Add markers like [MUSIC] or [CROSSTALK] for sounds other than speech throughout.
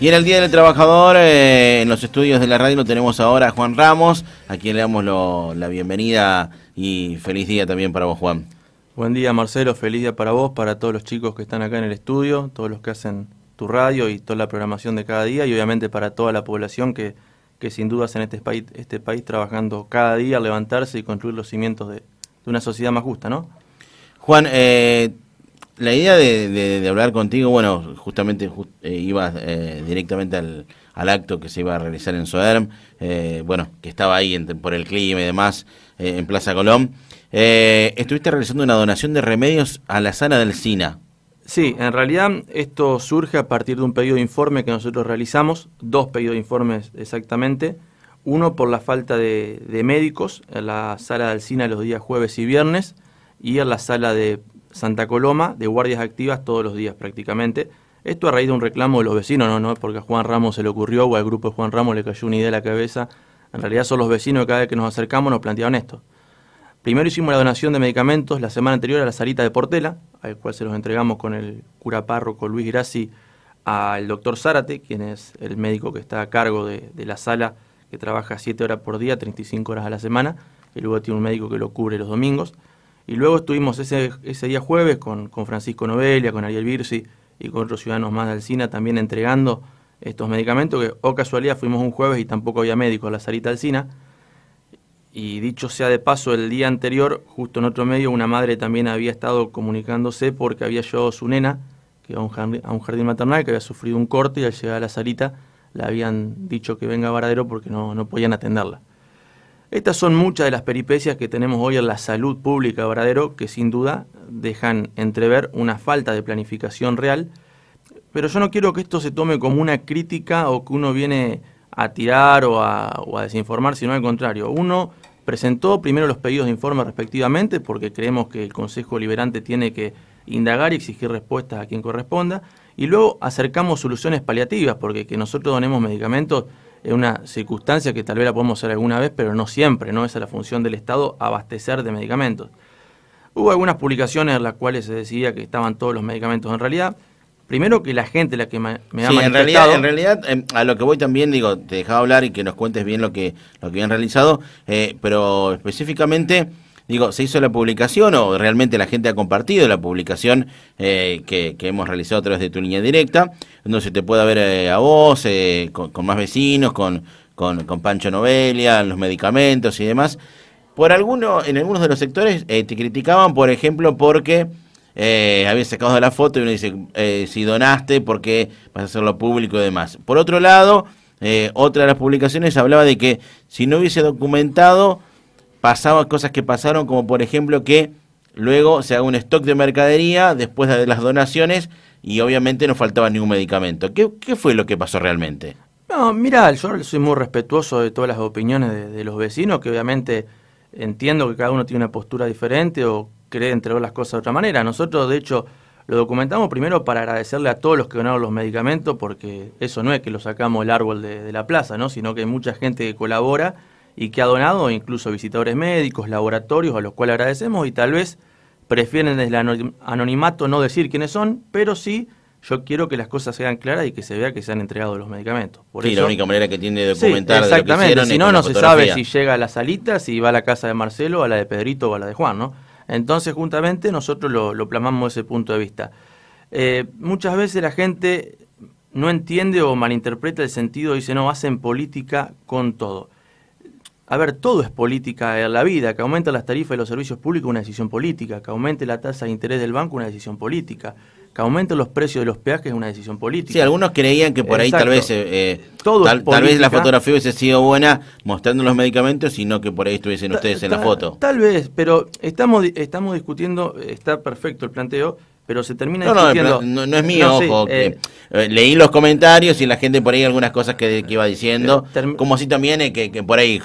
Y en el Día del Trabajador, eh, en los estudios de la radio, lo tenemos ahora a Juan Ramos, a quien le damos la bienvenida y feliz día también para vos, Juan. Buen día, Marcelo, feliz día para vos, para todos los chicos que están acá en el estudio, todos los que hacen tu radio y toda la programación de cada día, y obviamente para toda la población que, que sin dudas en este país, este país trabajando cada día, levantarse y construir los cimientos de, una sociedad más justa, ¿no? Juan, eh, la idea de, hablar contigo, bueno, justamente iba eh, ibas eh, directamente al, acto que se iba a realizar en Soderm, eh, bueno, que estaba ahí por el clima y demás, en Plaza Colón. estuviste realizando una donación de remedios a la sala del SINA. Sí, en realidad esto surge a partir de un pedido de informe que nosotros realizamos, dos pedidos de informes exactamente. Uno por la falta de, médicos en la sala del SINA los días jueves y viernes y en la sala de Santa Coloma de guardias activas todos los días prácticamente. Esto a raíz de un reclamo de los vecinos, no, no es porque a Juan Ramos se le ocurrió o al grupo de Juan Ramos le cayó una idea a la cabeza. En realidad son los vecinos que cada vez que nos acercamos nos planteaban esto. Primero hicimos la donación de medicamentos la semana anterior a la salita de Portela, al cual se los entregamos con el cura párroco Luis Graci... al doctor Zárate, quien es el médico que está a cargo de, la sala, que trabaja 7 horas por día, 35 horas a la semana, y luego tiene un médico que lo cubre los domingos. Y luego estuvimos ese, ese día jueves con, con Francisco Novelia, con Ariel Birsi y con otros ciudadanos más de Alcina también entregando estos medicamentos, que o oh casualidad fuimos un jueves y tampoco había médico a la salita Alcina. Y dicho sea de paso, el día anterior, justo en otro medio, una madre también había estado comunicándose porque había llevado a su nena que a, un jardín, a un jardín maternal que había sufrido un corte y al llegar a la salita le habían dicho que venga a Varadero porque no podían atenderla. Estas son muchas de las peripecias que tenemos hoy en la salud pública verdadero, que sin duda dejan entrever una falta de planificación real, pero yo no quiero que esto se tome como una crítica o que uno viene a tirar o a, o a desinformar, sino al contrario. Uno presentó primero los pedidos de informe respectivamente porque creemos que el Consejo Liberante tiene que indagar y exigir respuestas a quien corresponda, y luego acercamos soluciones paliativas, porque que nosotros donemos medicamentos es una circunstancia que tal vez la podemos hacer alguna vez, pero no siempre, ¿no? Esa es la función del Estado, abastecer de medicamentos. Hubo algunas publicaciones en las cuales se decía que estaban todos los medicamentos en realidad. Primero que la gente la que me, ha En realidad, em, a lo que voy también, digo, te dejaba hablar y que nos cuentes bien lo que, lo que han realizado, eh, pero específicamente digo, ¿se hizo la publicación o realmente la gente ha compartido la publicación eh, que, hemos realizado a través de tu línea directa? Donde se te puede ver eh, a vos, eh, con, más vecinos, con, con, Pancho Novelia, los medicamentos y demás. Por alguno, en algunos de los sectores te criticaban, por ejemplo, porque eh, habías sacado la foto y uno dice, si donaste, porque vas a hacerlo público y demás? Por otro lado, otra de las publicaciones hablaba de que si no hubiese documentado pasaban cosas que pasaron, como por ejemplo que luego se haga un stock de mercadería después de las donaciones y obviamente no faltaba ningún medicamento. ¿Qué, qué fue lo que pasó realmente? No, mira, yo soy muy respetuoso de todas las opiniones de, los vecinos, que obviamente entiendo que cada uno tiene una postura diferente o cree entregar las cosas de otra manera. Nosotros, de hecho, lo documentamos primero para agradecerle a todos los que donaron los medicamentos, porque eso no es que lo sacamos el árbol de, de la plaza, ¿no? sino que hay mucha gente que colabora y que ha donado incluso visitadores médicos, laboratorios, a los cuales agradecemos y tal vez prefieren desde el anonimato no decir quiénes son, pero sí yo quiero que las cosas sean claras y que se vea que se han entregado los medicamentos. Por sí, la única manera que tiene de documentar exactamente, si no, no se sabe si llega a la salita, si va a la casa de Marcelo, a la de Pedrito o a la de Juan, ¿no? Entonces, juntamente, nosotros lo, lo plasmamos ese punto de vista. Eh, muchas veces la gente no entiende o malinterpreta el sentido, y dice, no, hacen política con todo. A ver, todo es política en la vida. Que aumenta las tarifas de los servicios públicos, una decisión política. Que aumente la tasa de interés del banco, una decisión política. Que aumenten los precios de los peajes es una decisión política. Sí, algunos creían que por ahí tal vez eh, eh, todo tal, vez la fotografía hubiese sido buena mostrando los medicamentos, sino que por ahí estuviesen ustedes en la foto. Tal vez, pero estamos, estamos discutiendo, está perfecto el planteo, pero se termina no, No, no, no es mío, eh, leí los comentarios y la gente por ahí algunas cosas que, iba diciendo. Eh, como así también eh, que, que, por ahí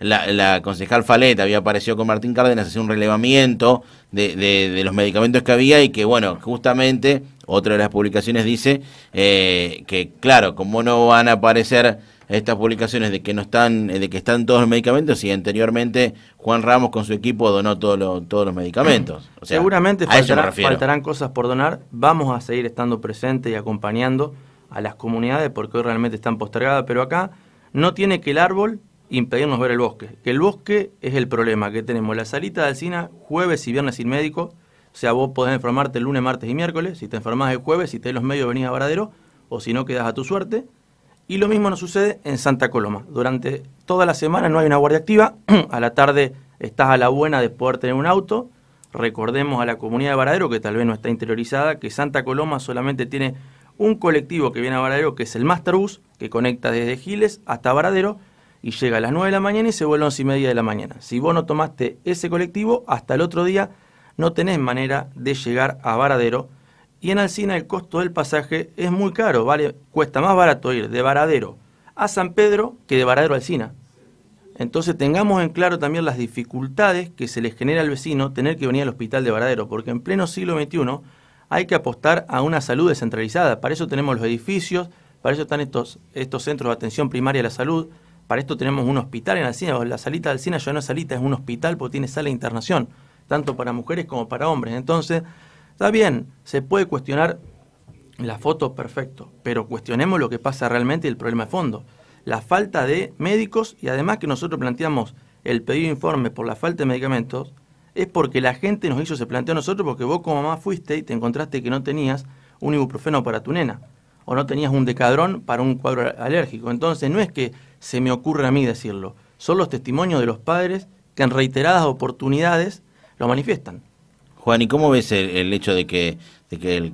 la, concejal Faleta había aparecido con Martín Cárdenas, hacía un relevamiento de, de, los medicamentos que había y que, bueno, justamente, otra de las publicaciones dice que, claro, como no van a aparecer estas publicaciones de que no están, eh, de que están todos los medicamentos y anteriormente Juan Ramos con su equipo donó todo todos los medicamentos. Seguramente faltarán cosas por donar. Vamos a seguir estando presentes y acompañando a las comunidades porque hoy realmente están postergadas, pero acá no tiene que el árbol impedirnos ver el bosque. Que el bosque es el problema que tenemos. La salita de alcina, jueves y viernes sin médico. O sea, vos podés enfermarte el lunes, martes y miércoles. Si te enfermas el jueves, si tenés los medios, venís a Varadero. O si no, quedás a tu suerte. Y lo mismo nos sucede en Santa Coloma. Durante toda la semana no hay una guardia activa. [CLEARS THROAT] a la tarde estás a la buena de poder tener un auto. Recordemos a la comunidad de Varadero, que tal vez no está interiorizada, que Santa Coloma solamente tiene un colectivo que viene a Varadero, que es el Masterbus, que conecta desde Giles hasta Varadero y llega a las 9 de la mañana y se vuelve a 11 y media de la mañana. Si vos no tomaste ese colectivo, hasta el otro día no tenés manera de llegar a Varadero y en Alcina el costo del pasaje es muy caro, vale, cuesta más barato ir de Varadero a San Pedro que de Varadero a Alcina. Entonces tengamos en claro también las dificultades que se les genera al vecino tener que venir al hospital de Varadero, porque en pleno siglo XXI hay que apostar a una salud descentralizada. Para eso tenemos los edificios, para eso están estos, estos centros de atención primaria de la salud, para esto tenemos un hospital en Alcina, la salita de Alcina ya no es salita, es un hospital porque tiene sala de internación, tanto para mujeres como para hombres. Entonces, Está bien, se puede cuestionar la foto, perfecto, pero cuestionemos lo que pasa realmente y el problema de fondo. La falta de médicos y además que nosotros planteamos el pedido de informe por la falta de medicamentos es porque la gente nos hizo ese planteó a nosotros porque vos como mamá fuiste y te encontraste que no tenías un ibuprofeno para tu nena o no tenías un decadrón para un cuadro alérgico. Entonces no es que se me ocurra a mí decirlo, son los testimonios de los padres que en reiteradas oportunidades lo manifiestan. Juan, ¿y cómo ves el, hecho de que, el,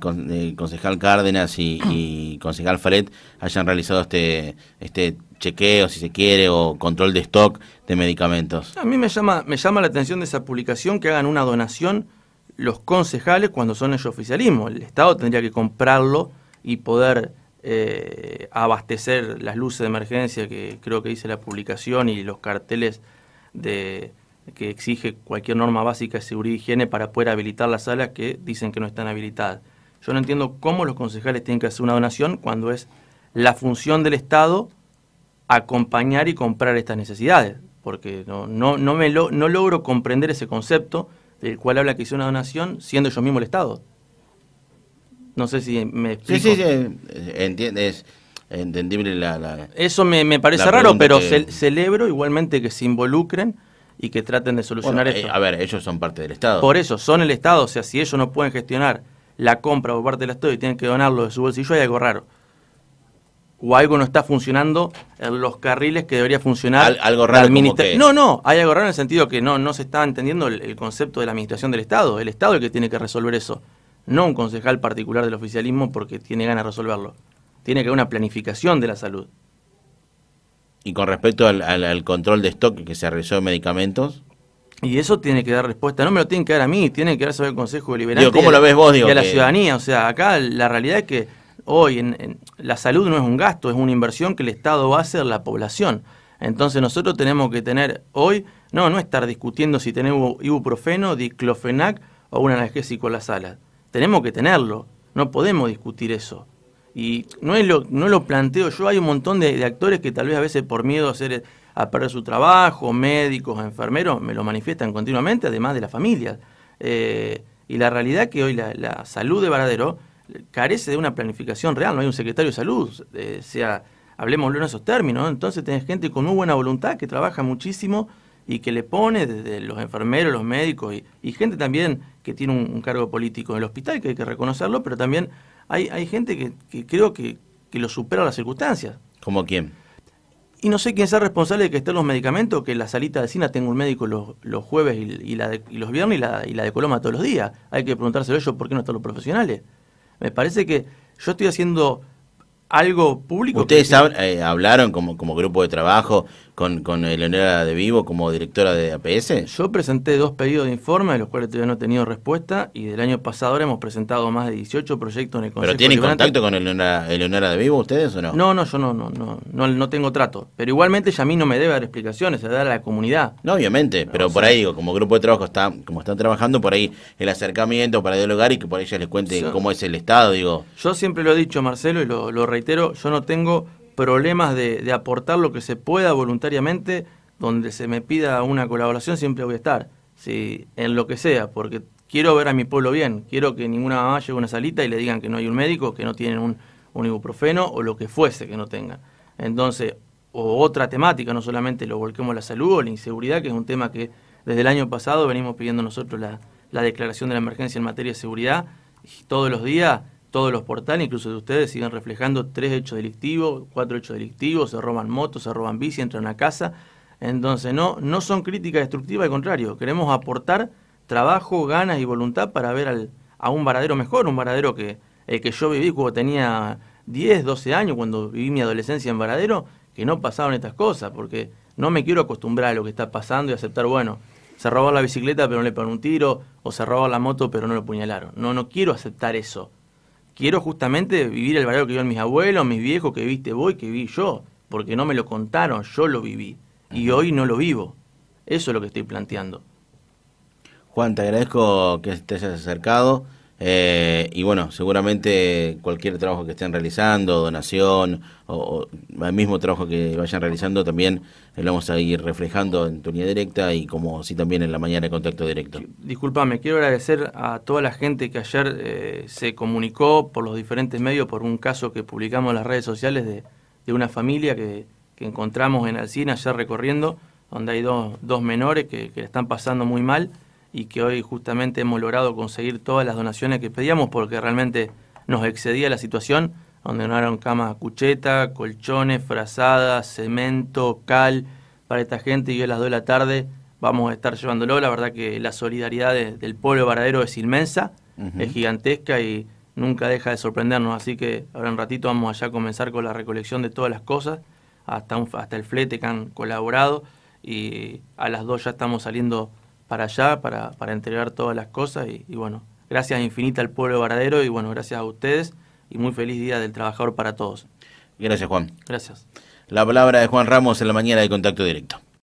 concejal Cárdenas y, y [CLEARS THROAT] concejal Faret hayan realizado este, este, chequeo, si se quiere, o control de stock de medicamentos? A mí me llama, me llama la atención de esa publicación que hagan una donación los concejales cuando son ellos oficialismo. El Estado tendría que comprarlo y poder eh, abastecer las luces de emergencia que creo que dice la publicación y los carteles de, que exige cualquier norma básica de seguridad y higiene para poder habilitar la sala que dicen que no están habilitadas. Yo no entiendo cómo los concejales tienen que hacer una donación cuando es la función del Estado acompañar y comprar estas necesidades, porque no, no, no, me no logro comprender ese concepto del cual habla que hizo una donación siendo yo mismo el Estado. No sé si me explico. Sí, sí, sí. entiendes entendible la, Eso me, parece raro, pero celebro igualmente que se involucren y que traten de solucionar esto. Eh, a ver, ellos son parte del Estado. Por eso, son el Estado. O sea, si ellos no pueden gestionar la compra por parte del Estado y tienen que donarlo de su bolsillo, hay algo raro. O algo no está funcionando en los carriles que debería funcionar. algo raro. No, no, hay algo raro en el sentido que no, no se está entendiendo el, el concepto de la administración del Estado. El Estado es el que tiene que resolver eso. No un concejal particular del oficialismo porque tiene ganas de resolverlo. Tiene que haber una planificación de la salud. Y con respecto al, control de stock que se realizó de medicamentos, y eso tiene que dar respuesta. No me lo tienen que dar a mí, tiene que dar saber el Consejo Deliberante. Digo, ¿cómo lo ves vos, digo, Y a la ciudadanía. O sea, acá la realidad es que hoy en, la salud no es un gasto, es una inversión que el Estado va a hacer la población. Entonces nosotros tenemos que tener hoy, no, no estar discutiendo si tenemos ibuprofeno, diclofenac o un analgésico en la sala. Tenemos que tenerlo. No podemos discutir eso. Y no, es lo, no lo planteo yo, hay un montón de, actores que tal vez a veces por miedo a, hacer, a perder su trabajo, médicos, enfermeros, me lo manifiestan continuamente, además de las familias. Eh, y la realidad es que hoy la, salud de Varadero carece de una planificación real, no hay un secretario de salud, eh, sea, hablemoslo en esos términos, entonces tenés gente con muy buena voluntad que trabaja muchísimo y que le pone desde los enfermeros, los médicos y, gente también que tiene un, cargo político en el hospital, que hay que reconocerlo, pero también hay, hay gente que, creo que, que, lo supera las circunstancias. ¿Como quién? Y no sé quién sea responsable de que estén los medicamentos, que la salita de cine tenga un médico los, los jueves y, los viernes y la, y la de Coloma todos los días. Hay que preguntárselo ellos por qué no están los profesionales. Me parece que yo estoy haciendo algo público. Ustedes eh, hablaron como, como grupo de trabajo con, con Eleonora de Vivo como directora de APS? Yo presenté dos pedidos de informe, de los cuales todavía no he tenido respuesta, y del año pasado ahora hemos presentado más de 18 proyectos en el Consejo ¿Pero tienen contacto con Eleonora, de Vivo ustedes o no? No, no, yo no, no, no, no, no tengo trato. Pero igualmente ya a mí no me debe dar explicaciones, se dar a la comunidad. No, obviamente, pero por ahí digo, como grupo de trabajo está, como están trabajando, por ahí el acercamiento para dialogar y que por ahí ya les cuente cómo es el Estado, digo. Yo siempre lo he dicho, Marcelo, y lo reitero, yo no tengo problemas de, aportar lo que se pueda voluntariamente, donde se me pida una colaboración siempre voy a estar, si, en lo que sea, porque quiero ver a mi pueblo bien, quiero que ninguna mamá llegue a una salita y le digan que no hay un médico, que no tienen un, ibuprofeno o lo que fuese que no tenga. Entonces, o otra temática, no solamente lo volquemos a la salud o la inseguridad, que es un tema que desde el año pasado venimos pidiendo nosotros la, la declaración de la emergencia en materia de seguridad, y todos los días todos los portales, incluso de ustedes, siguen reflejando tres hechos delictivos, cuatro hechos delictivos, se roban motos, se roban bici, entran a casa. Entonces, no, no son críticas destructivas, al contrario, queremos aportar trabajo, ganas y voluntad para ver a un varadero mejor, un varadero que el que yo viví cuando tenía 10, 12 años, cuando viví mi adolescencia en varadero, que no pasaban estas cosas, porque no me quiero acostumbrar a lo que está pasando y aceptar, bueno, se robó la bicicleta pero no le ponen un tiro, o se robó la moto pero no lo puñalaron. No, no quiero aceptar eso quiero justamente vivir el valor que vivieron mis abuelos, mis viejos, que viste vos y que vi yo, porque no me lo contaron, yo lo viví y hoy no lo vivo. Eso es lo que estoy planteando. Juan, te agradezco que te acercado. Eh, y bueno, seguramente cualquier trabajo que estén realizando, donación o, el mismo trabajo que vayan realizando, también eh, lo vamos a ir reflejando en tu línea directa y como si también en la mañana de contacto directo. Disculpame, quiero agradecer a toda la gente que ayer eh, se comunicó por los diferentes medios por un caso que publicamos en las redes sociales de, una familia que, que encontramos en Alcina ayer recorriendo, donde hay dos, dos menores que, que están pasando muy mal y que hoy justamente hemos logrado conseguir todas las donaciones que pedíamos porque realmente nos excedía la situación, donde eran camas cucheta, colchones, frazadas, cemento, cal para esta gente y hoy a las 2 de la tarde vamos a estar llevándolo. La verdad que la solidaridad del pueblo varadero es inmensa, es gigantesca y nunca deja de sorprendernos, así que ahora en ratito vamos allá a comenzar con la recolección de todas las cosas, hasta, hasta el flete que han colaborado y a las 2 ya estamos saliendo para allá, para, para entregar todas las cosas. Y, bueno, gracias infinita al pueblo Varadero y bueno, gracias a ustedes y muy feliz Día del Trabajador para todos. Gracias, Juan. Gracias. La palabra de Juan Ramos en la mañana de Contacto Directo.